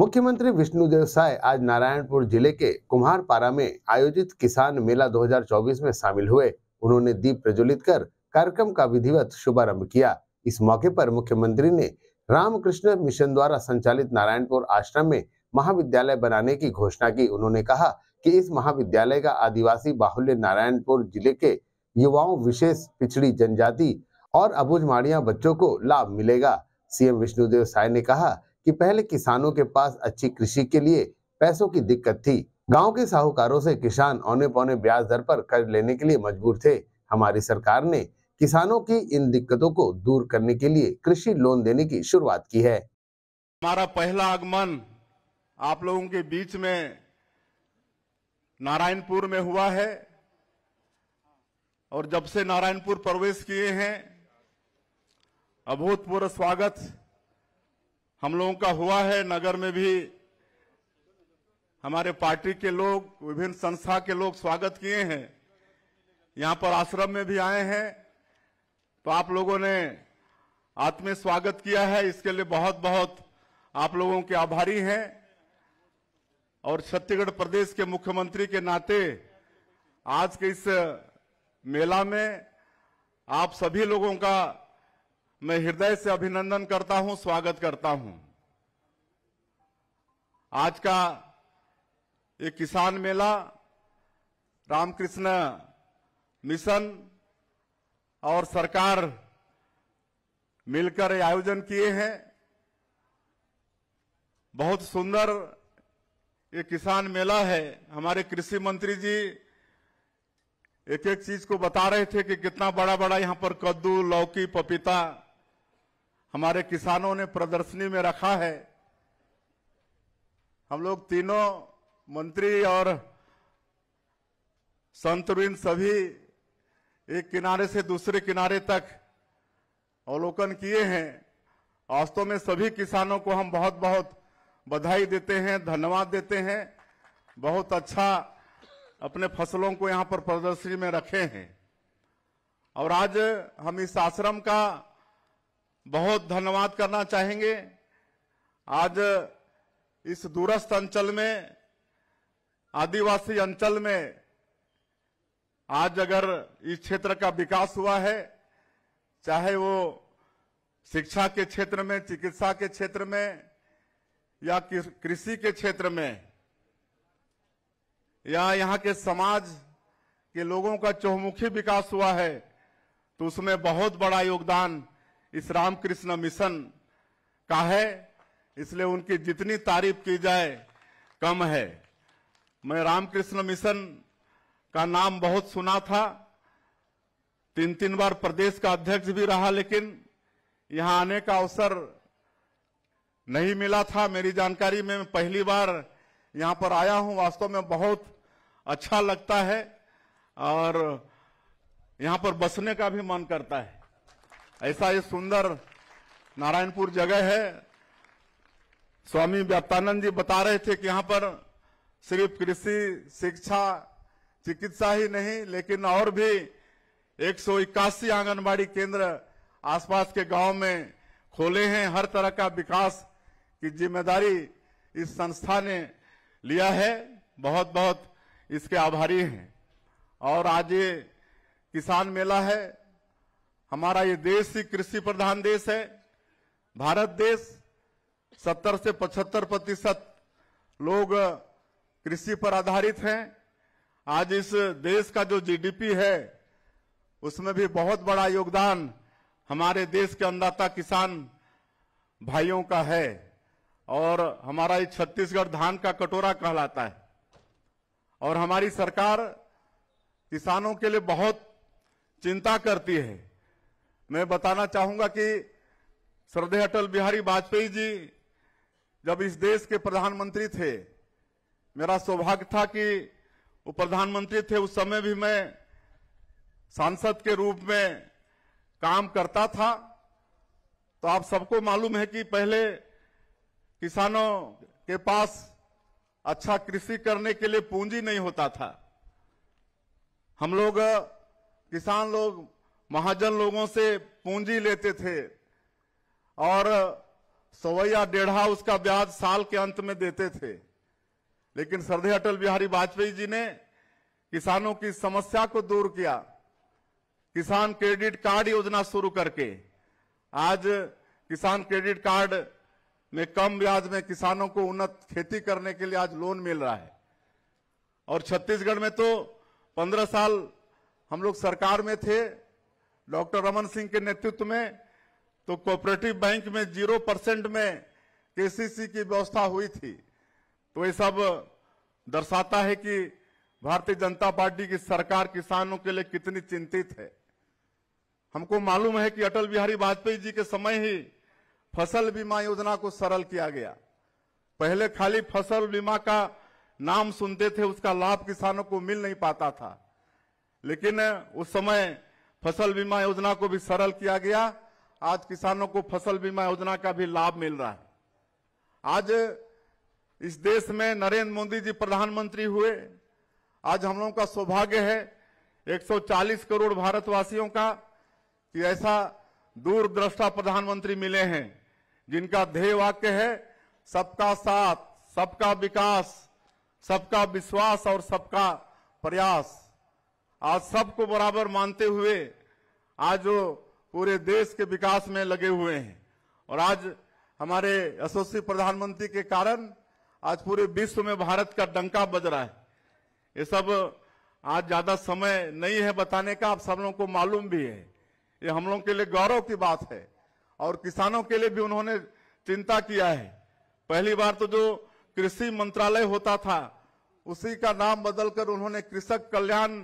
मुख्यमंत्री विष्णुदेव साय आज नारायणपुर जिले के कुम्हारपारा में आयोजित किसान मेला 2024 में शामिल हुए उन्होंने दीप प्रज्वलित कर कार्यक्रम का विधिवत शुभारंभ किया इस मौके पर मुख्यमंत्री ने रामकृष्ण मिशन द्वारा संचालित नारायणपुर आश्रम में महाविद्यालय बनाने की घोषणा की उन्होंने कहा कि इस महाविद्यालय का आदिवासी बाहुल्य नारायणपुर जिले के युवाओं विशेष पिछड़ी जनजाति और अबूझमाड़िया बच्चों को लाभ मिलेगा सीएम विष्णुदेव साय ने कहा कि पहले किसानों के पास अच्छी कृषि के लिए पैसों की दिक्कत थी गांव के साहूकारों से किसान औने पौने ब्याज दर पर कर्ज लेने के लिए मजबूर थे हमारी सरकार ने किसानों की इन दिक्कतों को दूर करने के लिए कृषि लोन देने की शुरुआत की है हमारा पहला आगमन आप लोगों के बीच में नारायणपुर में हुआ है और जब से नारायणपुर प्रवेश किए हैं अभूतपूर्व स्वागत हम लोगों का हुआ है नगर में भी हमारे पार्टी के लोग विभिन्न संस्था के लोग स्वागत किए हैं यहाँ पर आश्रम में भी आए हैं तो आप लोगों ने आत्मीय स्वागत किया है इसके लिए बहुत बहुत आप लोगों के आभारी हैं और छत्तीसगढ़ प्रदेश के मुख्यमंत्री के नाते आज के इस मेला में आप सभी लोगों का मैं हृदय से अभिनंदन करता हूं स्वागत करता हूं आज का ये किसान मेला रामकृष्ण मिशन और सरकार मिलकर आयोजन किए हैं बहुत सुंदर ये किसान मेला है हमारे कृषि मंत्री जी एक एक चीज को बता रहे थे कि कितना बड़ा बड़ा यहां पर कद्दू लौकी पपीता हमारे किसानों ने प्रदर्शनी में रखा है हम लोग तीनों मंत्री और संतविन सभी एक किनारे से दूसरे किनारे तक अवलोकन किए हैं वास्तव में सभी किसानों को हम बहुत बहुत बधाई देते हैं धन्यवाद देते हैं बहुत अच्छा अपने फसलों को यहाँ पर प्रदर्शनी में रखे हैं और आज हम इस आश्रम का बहुत धन्यवाद करना चाहेंगे आज इस दूरस्थ अंचल में आदिवासी अंचल में आज अगर इस क्षेत्र का विकास हुआ है चाहे वो शिक्षा के क्षेत्र में चिकित्सा के क्षेत्र में या कृषि के क्षेत्र में या यहाँ के समाज के लोगों का चौमुखी विकास हुआ है तो उसमें बहुत बड़ा योगदान इस रामकृष्ण मिशन का है इसलिए उनकी जितनी तारीफ की जाए कम है मैं रामकृष्ण मिशन का नाम बहुत सुना था तीन तीन बार प्रदेश का अध्यक्ष भी रहा लेकिन यहां आने का अवसर नहीं मिला था मेरी जानकारी में मैं पहली बार यहां पर आया हूं वास्तव में बहुत अच्छा लगता है और यहां पर बसने का भी मन करता है ऐसा ये सुंदर नारायणपुर जगह है स्वामी व्याप्तानंद जी बता रहे थे कि यहाँ पर सिर्फ कृषि शिक्षा चिकित्सा ही नहीं लेकिन और भी एक सौ इक्यासी आंगनबाड़ी केंद्र आसपास के गांव में खोले हैं हर तरह का विकास की जिम्मेदारी इस संस्था ने लिया है बहुत बहुत इसके आभारी हैं और आज ये किसान मेला है हमारा ये देश ही कृषि प्रधान देश है भारत देश 70 से 75 प्रतिशत लोग कृषि पर आधारित हैं आज इस देश का जो जीडीपी है उसमें भी बहुत बड़ा योगदान हमारे देश के अन्नदाता किसान भाइयों का है और हमारा ये छत्तीसगढ़ धान का कटोरा कहलाता है और हमारी सरकार किसानों के लिए बहुत चिंता करती है मैं बताना चाहूंगा कि श्रद्धे अटल बिहारी वाजपेयी जी जब इस देश के प्रधानमंत्री थे मेरा सौभाग्य था कि वो प्रधानमंत्री थे उस समय भी मैं सांसद के रूप में काम करता था तो आप सबको मालूम है कि पहले किसानों के पास अच्छा कृषि करने के लिए पूंजी नहीं होता था हम लोग किसान लोग महाजन लोगों से पूंजी लेते थे और सवैया डेढ़ा उसका ब्याज साल के अंत में देते थे लेकिन श्रद्धे अटल बिहारी वाजपेयी जी ने किसानों की समस्या को दूर किया किसान क्रेडिट कार्ड योजना शुरू करके आज किसान क्रेडिट कार्ड में कम ब्याज में किसानों को उन्नत खेती करने के लिए आज लोन मिल रहा है और छत्तीसगढ़ में तो पंद्रह साल हम लोग सरकार में थे डॉक्टर रमन सिंह के नेतृत्व में तो कोऑपरेटिव बैंक में जीरो परसेंट में केसीसी की व्यवस्था हुई थी तो ये सब दर्शाता है कि भारतीय जनता पार्टी की सरकार किसानों के लिए कितनी चिंतित है हमको मालूम है कि अटल बिहारी वाजपेयी जी के समय ही फसल बीमा योजना को सरल किया गया पहले खाली फसल बीमा का नाम सुनते थे उसका लाभ किसानों को मिल नहीं पाता था लेकिन उस समय फसल बीमा योजना को भी सरल किया गया आज किसानों को फसल बीमा योजना का भी लाभ मिल रहा है आज इस देश में नरेंद्र मोदी जी प्रधानमंत्री हुए आज हम लोगों का सौभाग्य है 140 करोड़ भारतवासियों का कि ऐसा दूरद्रष्टा प्रधानमंत्री मिले हैं जिनका ध्येय वाक्य है सबका साथ सबका विकास सबका विश्वास और सबका प्रयास आज सबको बराबर मानते हुए आज जो पूरे देश के विकास में लगे हुए हैं और आज हमारे यशस्वी प्रधानमंत्री के कारण आज पूरे विश्व में भारत का डंका बज रहा है ये सब आज ज्यादा समय नहीं है बताने का आप सब लोगों को मालूम भी है ये हम लोगों के लिए गौरव की बात है और किसानों के लिए भी उन्होंने चिंता किया है पहली बार तो जो कृषि मंत्रालय होता था उसी का नाम बदलकर उन्होंने कृषक कल्याण